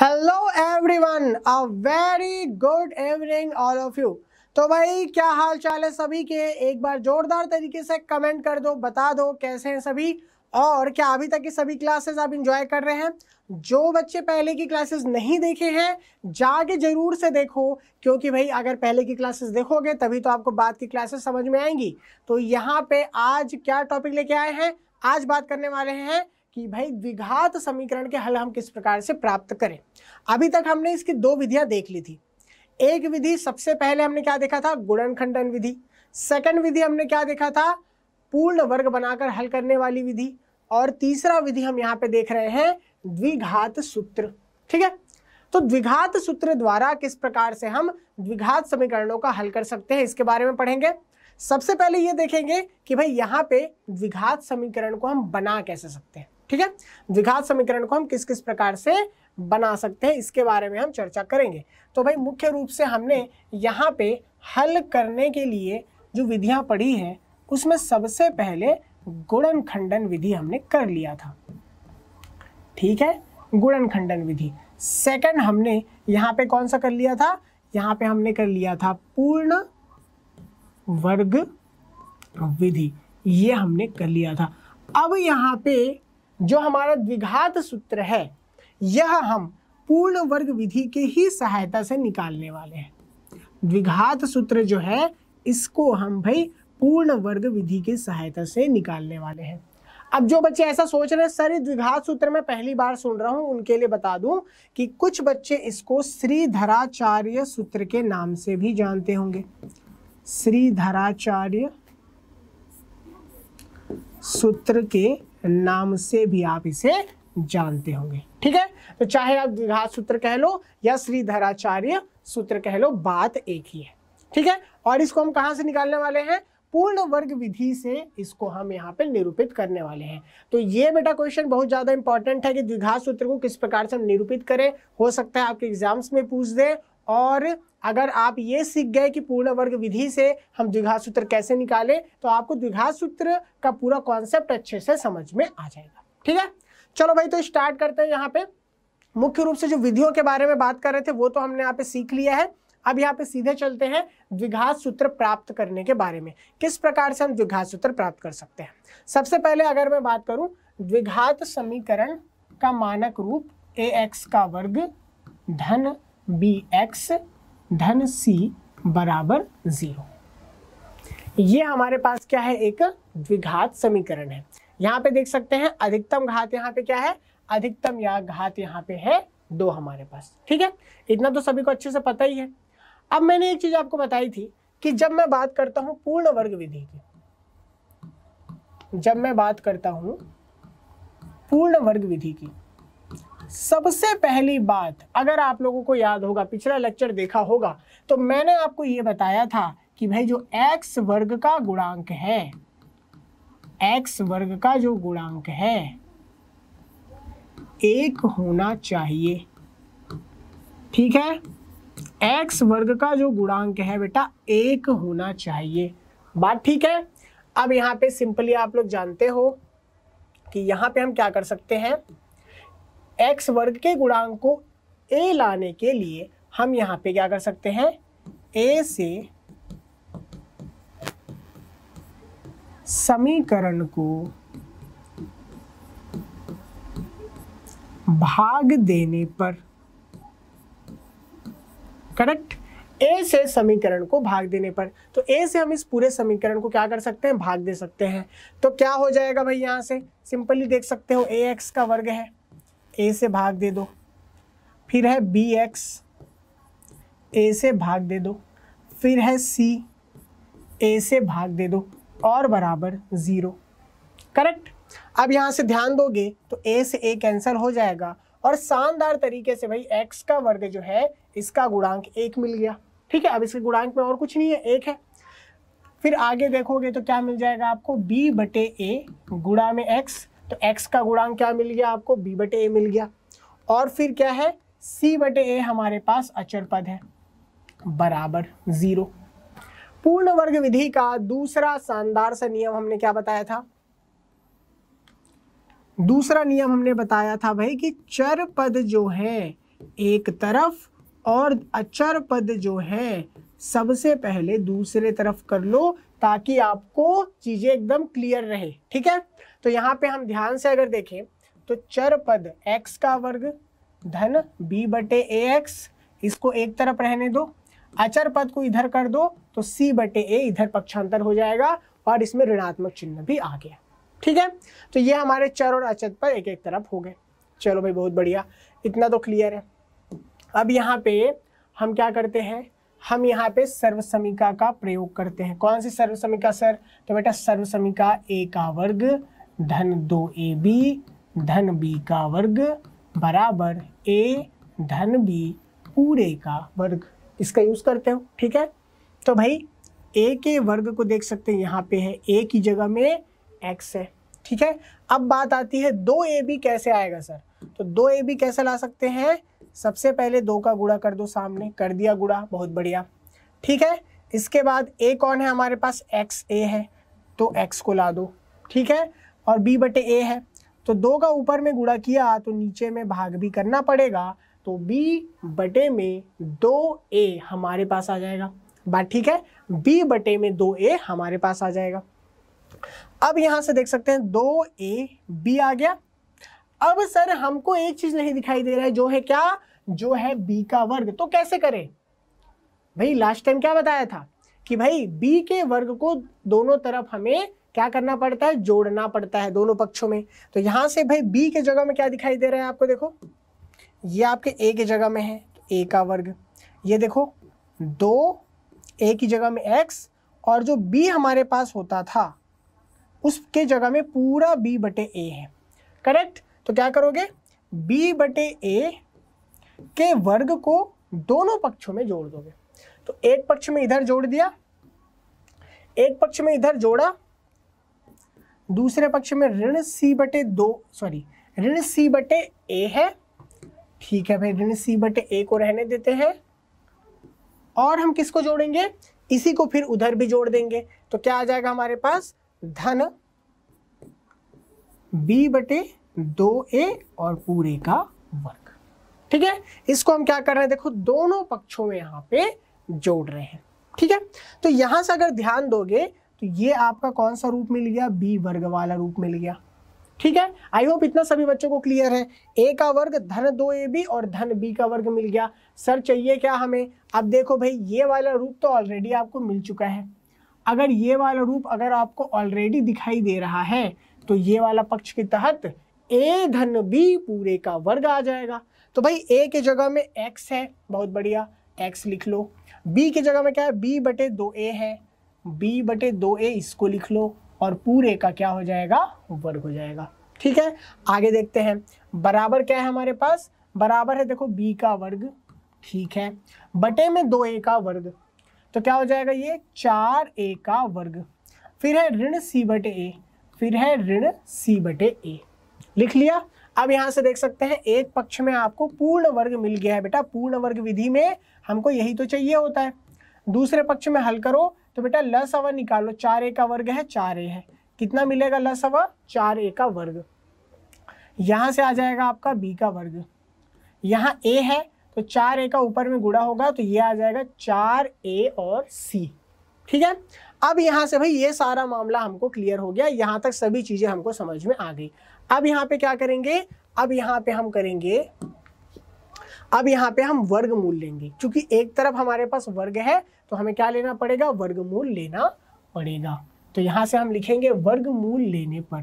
hello everyone a very good evening all of you तो भाई क्या हाल चाल है सभी के एक बार जोरदार तरीके से कमेंट कर दो बता दो कैसे हैं सभी और क्या अभी तक की सभी क्लासेस आप इंजॉय कर रहे हैं जो बच्चे पहले की क्लासेस नहीं देखे हैं जाके जरूर से देखो क्योंकि भाई अगर पहले की क्लासेस देखोगे तभी तो आपको बाद की क्लासेस समझ में आएंगी तो यहाँ पे आज क्या टॉपिक लेके आए हैं आज बात करने वाले हैं कि भाई द्विघात समीकरण के हल हम किस प्रकार से प्राप्त करें अभी तक हमने इसकी दो विधियां देख ली थी एक विधि सबसे पहले हमने क्या देखा था गुणन खंडन विधि सेकंड विधि हमने क्या देखा था पूर्ण वर्ग बनाकर हल करने वाली विधि और तीसरा विधि हम यहाँ पे देख रहे हैं द्विघात सूत्र ठीक है तो द्विघात सूत्र द्वारा किस प्रकार से हम द्विघात समीकरणों का हल कर सकते हैं इसके बारे में पढ़ेंगे सबसे पहले ये देखेंगे कि भाई यहाँ पे द्विघात समीकरण को हम बना कैसे सकते हैं ठीक है द्विघात समीकरण को हम किस किस प्रकार से बना सकते हैं इसके बारे में हम चर्चा करेंगे तो भाई मुख्य रूप से हमने यहाँ पे हल करने के लिए जो विधियाँ पढ़ी है उसमें सबसे पहले गुणन खंडन विधि हमने कर लिया था ठीक है गुणन खंडन विधि सेकंड हमने यहाँ पे कौन सा कर लिया था यहाँ पे हमने कर लिया था पूर्ण वर्ग विधि ये हमने कर लिया था अब यहाँ पे जो हमारा द्विघात सूत्र है यह हम पूर्ण वर्ग विधि के ही सहायता से निकालने वाले हैं द्विघात सूत्र जो है इसको हम भाई पूर्ण वर्ग विधि की सहायता से निकालने वाले हैं अब जो बच्चे ऐसा सोच रहे हैं सर द्विघात सूत्र में पहली बार सुन रहा हूं उनके लिए बता दूं कि कुछ बच्चे इसको श्रीधराचार्य सूत्र के नाम से भी जानते होंगे श्रीधराचार्य सूत्र के नाम से भी आप इसे जानते होंगे ठीक है तो चाहे आप द्विघात सूत्र कह लो या श्रीधराचार्य सूत्र कह लो बात एक ही है ठीक है और इसको हम कहाँ से निकालने वाले हैं पूर्ण वर्ग विधि से इसको हम यहाँ पे निरूपित करने वाले हैं तो ये बेटा क्वेश्चन बहुत ज़्यादा इंपॉर्टेंट है कि द्विघात सूत्र को किस प्रकार से हम निरूपित करें हो सकता है आपके एग्जाम्स में पूछ दें और अगर आप ये सीख गए कि पूर्ण वर्ग विधि से हम द्विघात सूत्र कैसे निकालें तो आपको द्विघात सूत्र का पूरा कॉन्सेप्ट अच्छे से समझ में आ जाएगा ठीक है चलो भाई तो स्टार्ट करते हैं यहाँ पे मुख्य रूप से जो विधियों के बारे में बात कर रहे थे वो तो हमने यहाँ पे सीख लिया है अब यहाँ पे सीधे चलते हैं द्विघात सूत्र प्राप्त करने के बारे में किस प्रकार से हम द्विघात सूत्र प्राप्त कर सकते हैं सबसे पहले अगर मैं बात करूं द्विघात समीकरण का मानक रूप ए एक्स का वर्ग धन बी एक्स धन सी बराबर ज़ीरो ये हमारे पास क्या है एक द्विघात समीकरण है यहाँ पे देख सकते हैं अधिकतम घात यहाँ पे क्या है अधिकतम या घात यहाँ पे है दो हमारे पास ठीक है इतना तो सभी को अच्छे से पता ही है अब मैंने एक चीज आपको बताई थी कि जब मैं बात करता हूं पूर्ण वर्ग विधि की जब मैं बात करता हूं पूर्ण वर्ग विधि की सबसे पहली बात अगर आप लोगों को याद होगा पिछला लेक्चर देखा होगा तो मैंने आपको ये बताया था कि भाई जो एक्स वर्ग का गुणांक है एक्स वर्ग का जो गुणांक है एक होना चाहिए ठीक है एक्स वर्ग का जो गुणांक है बेटा एक होना चाहिए बात ठीक है अब यहाँ पे सिंपली आप लोग जानते हो कि यहाँ पे हम क्या कर सकते हैं एक्स वर्ग के गुणांक को ए लाने के लिए हम यहाँ पे क्या कर सकते हैं ए से समीकरण को भाग देने पर करेक्ट ए से समीकरण को भाग देने पर तो ए से हम इस पूरे समीकरण को क्या कर सकते हैं भाग दे सकते हैं तो क्या हो जाएगा भाई यहां से सिंपली देख सकते हो ए एक्स का वर्ग है ए से भाग दे दो फिर है बी एक्स ए से भाग दे दो फिर है सी ए से भाग दे दो और बराबर ज़ीरो करेक्ट अब यहाँ से ध्यान दोगे तो ए से ए कैंसिल हो जाएगा और शानदार तरीके से भाई एक्स का वर्ग जो है इसका गुणांक एक मिल गया ठीक है अब इसके गुणांक में और कुछ नहीं है एक है फिर आगे देखोगे तो क्या मिल जाएगा आपको बी बटे ए गुड़ा में एक्स तो एक्स का गुणांक क्या मिल गया आपको बी बटे ए मिल गया और फिर क्या है सी बटे ए हमारे पास अचर पद है बराबर ज़ीरो पूर्ण वर्ग विधि का दूसरा शानदार सा नियम हमने क्या बताया था दूसरा नियम हमने बताया था भाई कि चर पद जो है एक तरफ और अचर पद जो है सबसे पहले दूसरे तरफ कर लो ताकि आपको चीज़ें एकदम क्लियर रहे ठीक है तो यहाँ पे हम ध्यान से अगर देखें तो चर पद x का वर्ग धन b बटे ए एक्स इसको एक तरफ रहने दो अचर पद को इधर कर दो तो c बटे ए इधर पक्षांतर हो जाएगा और इसमें ऋणात्मक चिन्ह भी आ गया ठीक है तो ये हमारे चर और अचर पद एक एक तरफ हो गए चलो भाई बहुत बढ़िया इतना तो क्लियर है अब यहाँ पे हम क्या करते हैं हम यहाँ पे सर्वसमिका का प्रयोग करते हैं कौन सी सर्वसमिका सर तो बेटा सर्वसमिका ए का वर्ग धन दो ए बी धन बी का वर्ग बराबर ए धन बी पूरे का वर्ग इसका यूज़ करते हो ठीक है तो भाई ए के वर्ग को देख सकते हैं यहाँ पे है ए की जगह में एक्स है ठीक है अब बात आती है दो ए बी कैसे आएगा सर तो दो ए बी कैसे ला सकते हैं सबसे पहले दो का गुड़ा कर दो सामने कर दिया गुड़ा बहुत बढ़िया ठीक है इसके बाद ए कौन है हमारे पास एक्स ए है तो एक्स को ला दो ठीक है और बी बटे ए है तो दो का ऊपर में गुड़ा किया तो नीचे में भाग भी करना पड़ेगा तो b बटे में दो ए हमारे पास आ जाएगा बात ठीक है b बटे में दो ए हमारे पास आ जाएगा अब यहां से देख सकते हैं दो ए बी आ गया अब सर हमको एक चीज नहीं दिखाई दे रहा है जो है क्या जो है b का वर्ग तो कैसे करें भाई लास्ट टाइम क्या बताया था कि भाई बी के वर्ग को दोनों तरफ हमें क्या करना पड़ता है जोड़ना पड़ता है दोनों पक्षों में तो यहां से भाई बी के जगह में क्या दिखाई दे रहा है आपको देखो ये आपके ए के जगह में है ए का वर्ग ये देखो दो ए की जगह में एक्स और जो बी हमारे पास होता था उसके जगह में पूरा बी बटे ए है करेक्ट तो क्या करोगे बी बटे ए के वर्ग को दोनों पक्षों में जोड़ दोगे तो एक पक्ष में इधर जोड़ दिया एक पक्ष में इधर जोड़ा दूसरे पक्ष में ऋण सी बटे दो सॉरी ऋण सी बटे ए है ठीक है भाई ऋण सी बटे ए को रहने देते हैं और हम किसको जोड़ेंगे इसी को फिर उधर भी जोड़ देंगे तो क्या आ जाएगा हमारे पास धन बी बटे दो ए और पूरे का वर्ग ठीक है इसको हम क्या कर रहे हैं देखो दोनों पक्षों में यहां पे जोड़ रहे हैं ठीक है तो यहां से अगर ध्यान दोगे तो ये आपका कौन सा रूप मिल गया बी वर्ग वाला रूप मिल गया ठीक है आई होप इतना सभी बच्चों को क्लियर है ए का वर्ग धन दो ए बी और धन बी का वर्ग मिल गया सर चाहिए क्या हमें अब देखो भाई ये वाला रूप तो ऑलरेडी आपको मिल चुका है अगर ये वाला रूप अगर आपको ऑलरेडी दिखाई दे रहा है तो ये वाला पक्ष के तहत ए धन बी पूरे का वर्ग आ जाएगा तो भाई ए के जगह में एक्स है बहुत बढ़िया एक्स लिख लो बी की जगह में क्या है बी बटे दो ए है बी बटे दो ए इसको लिख लो और पूरे का क्या हो जाएगा वर्ग हो जाएगा ठीक है आगे देखते हैं बराबर क्या है हमारे पास बराबर है देखो बी का वर्ग ठीक है बटे में दो ए का वर्ग तो क्या हो जाएगा ये चार ए का वर्ग फिर है ऋण सी बटे ए फिर है ऋण सी बटे ए लिख लिया अब यहां से देख सकते हैं एक पक्ष में आपको पूर्ण वर्ग मिल गया है बेटा पूर्ण वर्ग विधि में हमको यही तो चाहिए होता है दूसरे पक्ष में हल करो तो बेटा लसवा निकालो चार ए का वर्ग है चार ए है कितना मिलेगा लसवा चार ए का वर्ग यहाँ से आ जाएगा आपका बी का वर्ग यहाँ ए है तो चार ए का ऊपर में गुड़ा होगा तो ये आ जाएगा चार ए और सी ठीक है अब यहाँ से भाई ये सारा मामला हमको क्लियर हो गया यहाँ तक सभी चीज़ें हमको समझ में आ गई अब यहाँ पे क्या करेंगे अब यहाँ पे हम करेंगे अब यहाँ पे हम वर्गमूल लेंगे क्योंकि एक तरफ हमारे पास वर्ग है तो हमें क्या लेना पड़ेगा वर्गमूल लेना पड़ेगा तो यहां से हम लिखेंगे वर्गमूल लेने पर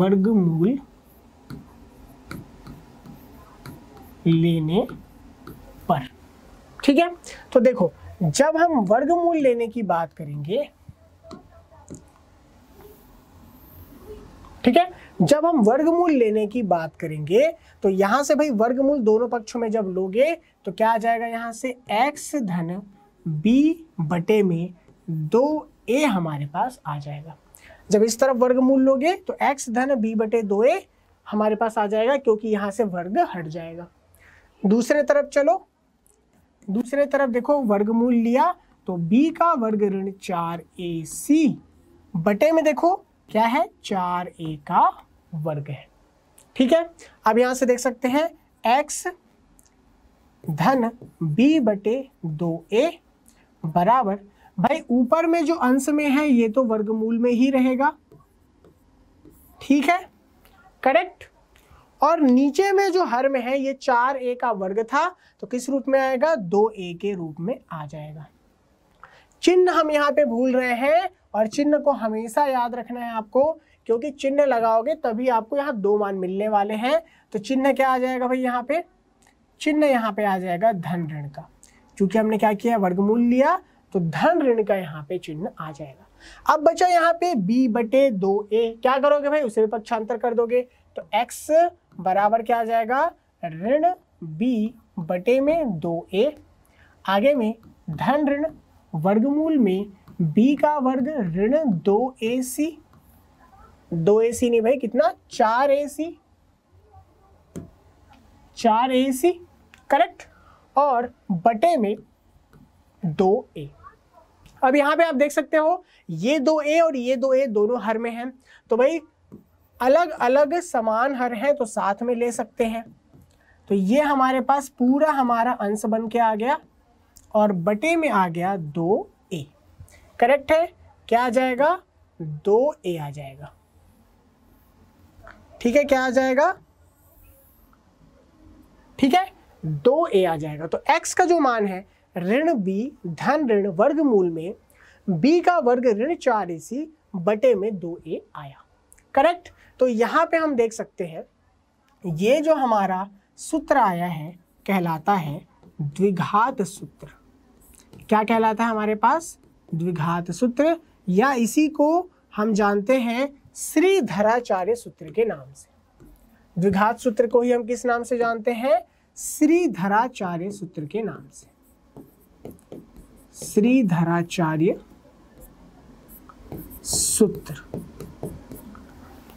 वर्गमूल लेने पर ठीक है तो देखो जब हम वर्गमूल लेने की बात करेंगे जब हम वर्गमूल लेने की बात करेंगे तो यहाँ से भाई वर्गमूल दोनों पक्षों में जब लोगे तो क्या आ जाएगा यहाँ से एक्स धन बी बटे में दो ए हमारे पास आ जाएगा जब इस तरफ वर्गमूल लोगे तो एक्स धन बी बटे दो ए हमारे पास आ जाएगा क्योंकि यहाँ से वर्ग हट जाएगा दूसरे तरफ चलो दूसरे तरफ देखो वर्गमूल लिया तो b का वर्ग ऋण चार ए सी बटे में देखो क्या है चार ए का वर्ग है ठीक है अब यहां से देख सकते हैं एक्स धन बी बटे दो ए बराबर भाई ऊपर में जो अंश में है ये तो वर्गमूल में ही रहेगा ठीक है करेक्ट और नीचे में जो हर में है ये चार ए का वर्ग था तो किस रूप में आएगा दो ए के रूप में आ जाएगा चिन्ह हम यहाँ पे भूल रहे हैं और चिन्ह को हमेशा याद रखना है आपको क्योंकि चिन्ह लगाओगे तभी आपको यहाँ दो मान मिलने वाले हैं तो चिन्ह क्या आ जाएगा भाई यहाँ पे चिन्ह यहाँ पे आ जाएगा धन ऋण का क्योंकि हमने क्या किया वर्गमूल लिया तो धन ऋण का यहाँ पे चिन्ह आ जाएगा अब बचा यहाँ पे b बटे दो ए क्या करोगे भाई उसे भी पक्षांतर कर दोगे तो x बराबर क्या आ जाएगा ऋण b बटे में दो ए आगे में धन ऋण वर्गमूल में b का वर्ग ऋण दो ए सी दो ए सी नहीं भाई कितना चार ए सी चार ए सी करेक्ट और बटे में दो ए अब यहाँ पे आप देख सकते हो ये दो ए और ये दो ए दोनों हर में हैं तो भाई अलग अलग समान हर हैं तो साथ में ले सकते हैं तो ये हमारे पास पूरा हमारा अंश बन के आ गया और बटे में आ गया दो ए करेक्ट है क्या आ जाएगा दो ए आ जाएगा ठीक है क्या आ जाएगा ठीक है दो ए आ जाएगा तो एक्स का जो मान है ऋण बी धन ऋण वर्ग मूल में बी का वर्ग ऋण चार ए सी बटे में दो ए आया करेक्ट तो यहां पे हम देख सकते हैं ये जो हमारा सूत्र आया है कहलाता है द्विघात सूत्र क्या कहलाता है हमारे पास द्विघात सूत्र या इसी को हम जानते हैं श्रीधराचार्य सूत्र के नाम से द्विघात सूत्र को ही हम किस नाम से जानते हैं श्रीधराचार्य सूत्र के नाम से श्रीधराचार्य सूत्र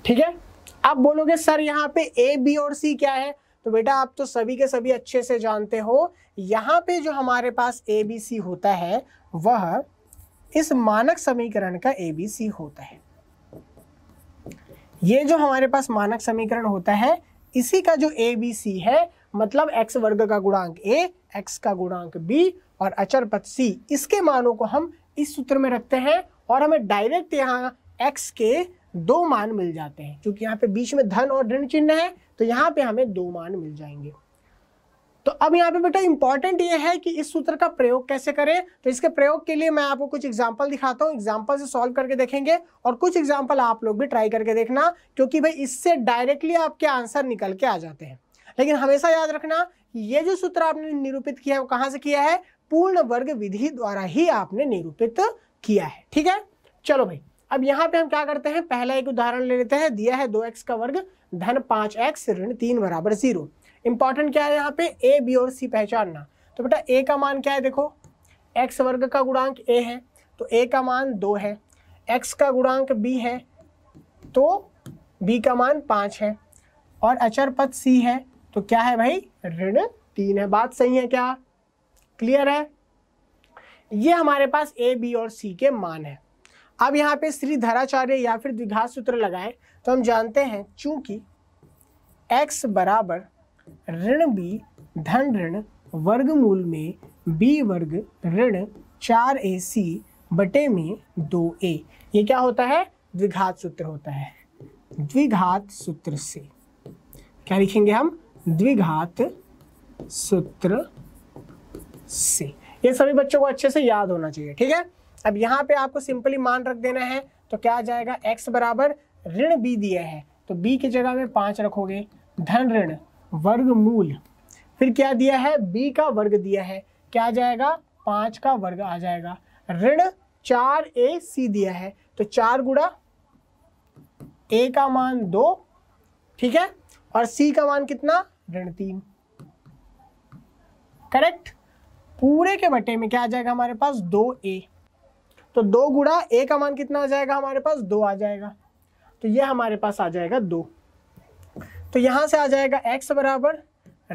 ठीक है आप बोलोगे सर यहां पे ए बी और सी क्या है तो बेटा आप तो सभी के सभी अच्छे से जानते हो यहां पे जो हमारे पास ए बी सी होता है वह इस मानक समीकरण का ए बी सी होता है ये जो हमारे पास मानक समीकरण होता है इसी का जो ए बी सी है मतलब एक्स वर्ग का गुणांक a, एक्स का गुणांक बी और अचर पथ सी इसके मानों को हम इस सूत्र में रखते हैं और हमें डायरेक्ट यहाँ एक्स के दो मान मिल जाते हैं क्योंकि यहाँ पे बीच में धन और ऋण चिन्ह है तो यहाँ पे हमें दो मान मिल जाएंगे तो अब यहाँ पे बेटा इंपॉर्टेंट ये है कि इस सूत्र का प्रयोग कैसे करें तो इसके प्रयोग के लिए मैं आपको कुछ एग्जाम्पल दिखाता हूँ एग्जाम्पल से सॉल्व करके देखेंगे और कुछ एग्जाम्पल आप लोग भी ट्राई करके देखना क्योंकि भाई इससे डायरेक्टली आपके आंसर निकल के आ जाते हैं लेकिन हमेशा याद रखना ये जो सूत्र आपने निरूपित किया है वो कहाँ से किया है पूर्ण वर्ग विधि द्वारा ही आपने निरूपित किया है ठीक है चलो भाई अब यहाँ पे हम क्या करते हैं पहला एक उदाहरण ले लेते हैं दिया है दो एक्स का वर्ग धन पाँच एक्स ऋण तीन बराबर जीरो इंपॉर्टेंट क्या है यहाँ पे ए बी और सी पहचानना तो बेटा ए का मान क्या है देखो एक्स वर्ग का गुणांक ए है तो ए का मान दो है एक्स का गुणांक बी है तो बी का मान पाँच है और अचर पद सी है तो क्या है भाई ऋण तीन है बात सही है क्या क्लियर है ये हमारे पास ए बी और सी के मान है अब यहाँ पे श्री धराचार्य या फिर द्विघात सूत्र लगाएं तो हम जानते हैं चूंकि x बराबर ऋण बी धन ऋण वर्गमूल में बी वर्ग ऋण चार ए सी बटे में दो ए ये क्या होता है द्विघात सूत्र होता है द्विघात सूत्र से क्या लिखेंगे हम द्विघात सूत्र से ये सभी बच्चों को अच्छे से याद होना चाहिए ठीक है अब यहाँ पे आपको सिंपली मान रख देना है तो क्या आ जाएगा x बराबर ऋण b दिया है तो b की जगह में पांच रखोगे धन ऋण वर्गमूल फिर क्या दिया है बी का वर्ग दिया है क्या आ जाएगा पाँच का वर्ग आ जाएगा ऋण चार ए सी दिया है तो चार गुड़ा ए का मान दो ठीक है और सी का मान कितना ऋण तीन करेक्ट पूरे के बटे में क्या आ जाएगा हमारे पास दो ए तो दो गुड़ा ए का मान कितना आ जाएगा हमारे पास दो आ जाएगा तो ये हमारे पास आ जाएगा दो तो यहाँ से आ जाएगा एक्स बराबर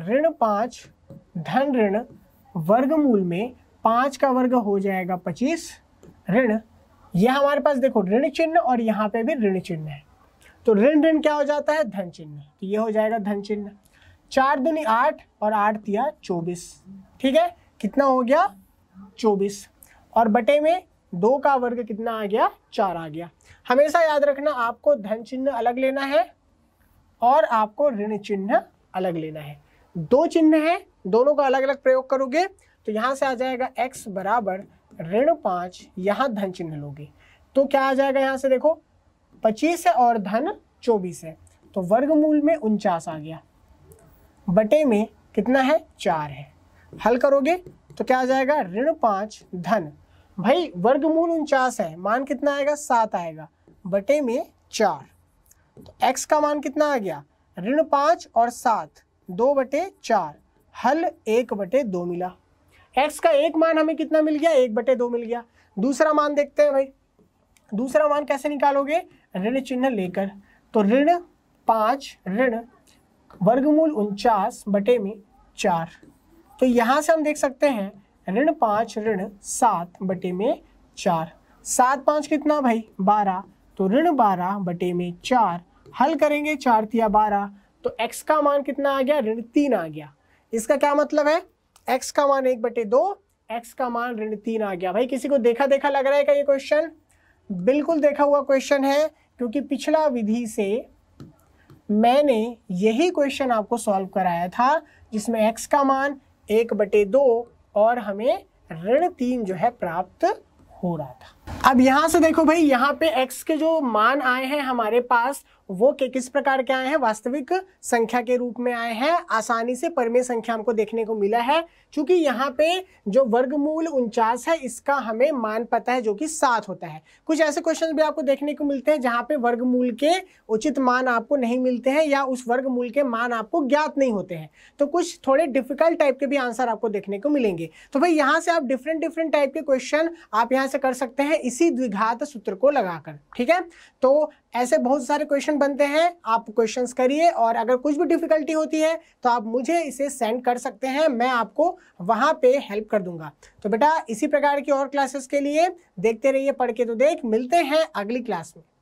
ऋण पाँच धन ऋण वर्गमूल में पाँच का वर्ग हो जाएगा पच्चीस ऋण यह हमारे पास देखो ऋण चिन्ह और यहाँ पे भी ऋण चिन्ह है तो ऋण ऋण क्या हो जाता है धन चिन्ह तो ये हो जाएगा धन चिन्ह चार दुनी आठ और आठ दिया चौबीस ठीक है कितना हो गया चौबीस और बटे में दो का वर्ग कितना आ गया चार आ गया हमेशा याद रखना आपको धन चिन्ह अलग लेना है और आपको ऋण चिन्ह अलग लेना है दो चिन्ह है दोनों का अलग अलग प्रयोग करोगे तो यहाँ से आ जाएगा x बराबर ऋण पाँच यहाँ धन चिन्ह लोगे तो क्या आ जाएगा यहाँ से देखो पच्चीस है और धन चौबीस है तो वर्गमूल में उनचास आ गया बटे में कितना है चार है हल करोगे तो क्या आ जाएगा ऋण पाँच धन भाई वर्गमूल उनचास है मान कितना आएगा सात आएगा बटे में चार तो x का मान कितना आ गया ऋण पांच और सात दो बटे चार हल एक बटे दो मिला एक्स का एक मान हमें कितना मिल गया एक बटे दो मिल गया दूसरा मान देखते हैं भाई दूसरा मान कैसे निकालोगे ऋण चिन्ह लेकर तो ऋण पांच ऋण वर्गमूल उनचास बटे में चार तो यहां से हम देख सकते हैं ऋण पांच ऋण सात बटे में चार सात पांच कितना भाई बारह तो ऋण बारह बटे में चार हल करेंगे चार तिया बारह तो x का मान कितना आ गया ऋण तीन आ गया इसका क्या मतलब है x का मान एक बटे दो एक्स का मान ऋण तीन आ गया भाई किसी को देखा देखा लग रहा है क्या ये क्वेश्चन बिल्कुल देखा हुआ क्वेश्चन है क्योंकि पिछला विधि से मैंने यही क्वेश्चन आपको सॉल्व कराया था जिसमें एक्स का मान एक बटे दो और हमें ऋण तीन जो है प्राप्त हो रहा था अब यहां से देखो भाई यहाँ पे एक्स के जो मान आए हैं हमारे पास वो के किस प्रकार के आए हैं वास्तविक संख्या के रूप में आए हैं आसानी से परमेय संख्या हमको देखने को मिला है क्योंकि यहाँ पे जो वर्गमूल उनचास है इसका हमें मान पता है जो कि सात होता है कुछ ऐसे क्वेश्चन भी आपको देखने को मिलते हैं जहाँ पे वर्गमूल के उचित मान आपको नहीं मिलते हैं या उस वर्गमूल के मान आपको ज्ञात नहीं होते हैं तो कुछ थोड़े डिफिकल्ट टाइप के भी आंसर आपको देखने को मिलेंगे तो भाई यहाँ से आप डिफरेंट डिफरेंट टाइप के क्वेश्चन आप यहाँ से कर सकते हैं इसी द्विघात सूत्र को लगाकर ठीक है तो ऐसे बहुत सारे क्वेश्चन बनते हैं आप क्वेश्चंस करिए और अगर कुछ भी डिफ़िकल्टी होती है तो आप मुझे इसे सेंड कर सकते हैं मैं आपको वहाँ पे हेल्प कर दूंगा तो बेटा इसी प्रकार की और क्लासेस के लिए देखते रहिए पढ़ के तो देख मिलते हैं अगली क्लास में